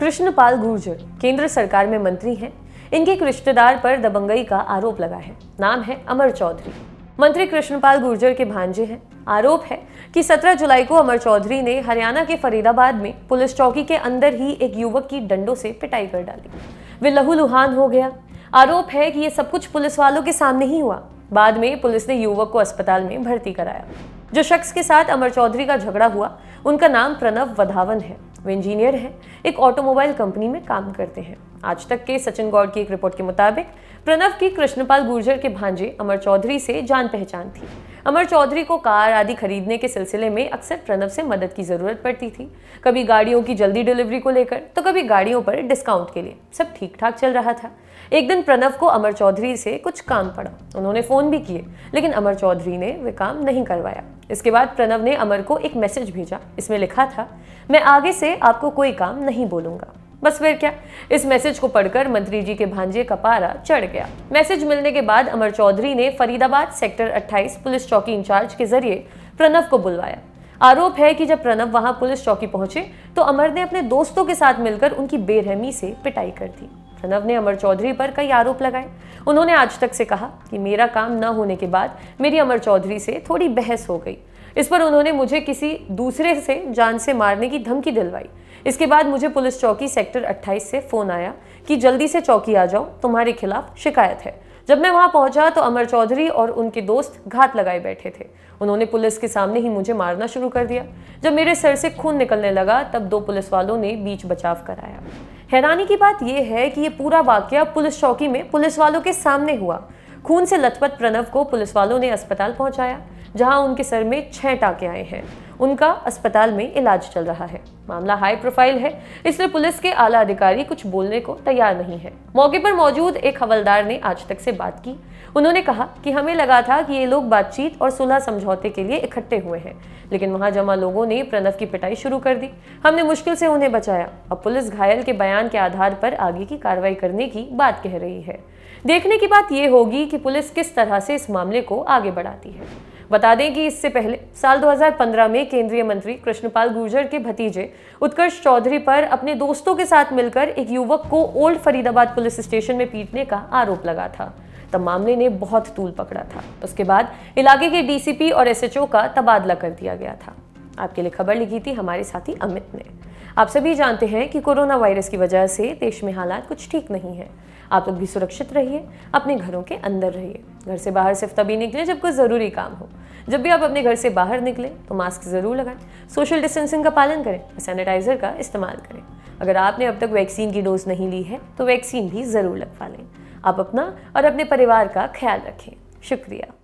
कृष्णपाल गुर्जर केंद्र सरकार में मंत्री हैं इनके एक रिश्तेदार पर दबंगई का आरोप लगा है नाम है अमर चौधरी मंत्री कृष्णपाल गुर्जर के भांजे हैं आरोप है कि 17 जुलाई को अमर चौधरी ने हरियाणा के फरीदाबाद में पुलिस चौकी के अंदर ही एक युवक की डंडों से पिटाई कर डाली वे लहूलुहान हो गया आरोप है कि ये सब कुछ पुलिस वालों के सामने ही हुआ बाद में पुलिस ने युवक को अस्पताल में भर्ती कराया जो शख्स के साथ अमर चौधरी का झगड़ा हुआ उनका नाम प्रणव वधावन है वे इंजीनियर हैं एक ऑटोमोबाइल कंपनी में काम करते हैं आज तक के सचिन गौड़ की एक रिपोर्ट के मुताबिक प्रणव की कृष्णपाल गुर्जर के भांजे अमर चौधरी से जान पहचान थी अमर चौधरी को कार आदि खरीदने के सिलसिले में अक्सर प्रणव से मदद की ज़रूरत पड़ती थी कभी गाड़ियों की जल्दी डिलीवरी को लेकर तो कभी गाड़ियों पर डिस्काउंट के लिए सब ठीक ठाक चल रहा था एक दिन प्रणव को अमर चौधरी से कुछ काम पड़ा उन्होंने फ़ोन भी किए लेकिन अमर चौधरी ने वे काम नहीं करवाया इसके बाद प्रणव ने अमर को एक मैसेज भेजा इसमें लिखा था मैं आगे से आपको कोई काम नहीं बोलूँगा बस फिर क्या इस मैसेज को पढ़कर मंत्री जी के भांजे का पारा चढ़ गया मैसेज मिलने के बाद अमर चौधरी ने फरीदाबाद सेक्टर 28 पुलिस चौकी इंचार्ज के जरिए प्रणव को बुलवाया आरोप है कि जब प्रणव वहां पुलिस चौकी पहुंचे तो अमर ने अपने दोस्तों के साथ मिलकर उनकी बेरहमी से पिटाई कर दी प्रणव ने अमर चौधरी पर कई आरोप लगाए उन्होंने आज तक से कहा कि मेरा काम न होने के बाद मेरी अमर चौधरी से थोड़ी बहस हो गई इस पर उन्होंने मुझे किसी दूसरे से जान से मारने की धमकी दिलवाई इसके बाद मुझे पुलिस चौकी सेक्टर 28 से फ़ोन आया कि जल्दी से चौकी आ जाओ तुम्हारे खिलाफ शिकायत है जब मैं वहां पहुंचा तो अमर चौधरी और उनके दोस्त घात लगाए बैठे थे उन्होंने पुलिस के सामने ही मुझे मारना शुरू कर दिया जब मेरे सर से खून निकलने लगा तब दो पुलिस वालों ने बीच बचाव कराया हैरानी की बात यह है कि यह पूरा वाक्य पुलिस चौकी में पुलिस वालों के सामने हुआ खून से लथपथ प्रणव को पुलिस वालों ने अस्पताल पहुंचाया जहां उनके सर में छह टाके आए हैं उनका अस्पताल में इलाज चल रहा है मामला हाई प्रोफाइल है इसलिए पुलिस के आला अधिकारी कुछ बोलने को तैयार नहीं है मौके पर मौजूद एक हवलदार ने आज तक से बात की उन्होंने कहा कि हमें लगा था कि ये लोग बातचीत और सुलह समझौते के लिए इकट्ठे हुए हैं लेकिन वहां जमा लोगों ने प्रणव की पिटाई शुरू कर दी हमने मुश्किल से उन्हें बचाया अब पुलिस घायल के बयान के आधार पर आगे की कार्रवाई करने की बात कह रही है देखने की बात ये होगी कि पुलिस किस तरह से इस मामले को आगे बढ़ाती है बता दें कि इससे पहले साल 2015 में केंद्रीय मंत्री कृष्णपाल गुर्जर के भतीजे उत्कर्ष चौधरी पर अपने दोस्तों के साथ मिलकर एक युवक को ओल्ड फरीदाबाद पुलिस स्टेशन में पीटने का आरोप लगा था तब मामले ने बहुत तूल पकड़ा था उसके बाद इलाके के डीसीपी और एसएचओ का तबादला कर दिया गया था आपके लिए खबर लिखी थी हमारे साथी अमित ने आप सभी जानते हैं कि कोरोना वायरस की वजह से देश में हालात कुछ ठीक नहीं है आप लोग भी सुरक्षित रहिए अपने घरों के अंदर रहिए घर से बाहर सिर्फ तभी निकलें जब कोई ज़रूरी काम हो जब भी आप अपने घर से बाहर निकलें तो मास्क ज़रूर लगाएं सोशल डिस्टेंसिंग का पालन करें सैनिटाइज़र का इस्तेमाल करें अगर आपने अब तक वैक्सीन की डोज नहीं ली है तो वैक्सीन भी ज़रूर लगवा लें आप अपना और अपने परिवार का ख्याल रखें शुक्रिया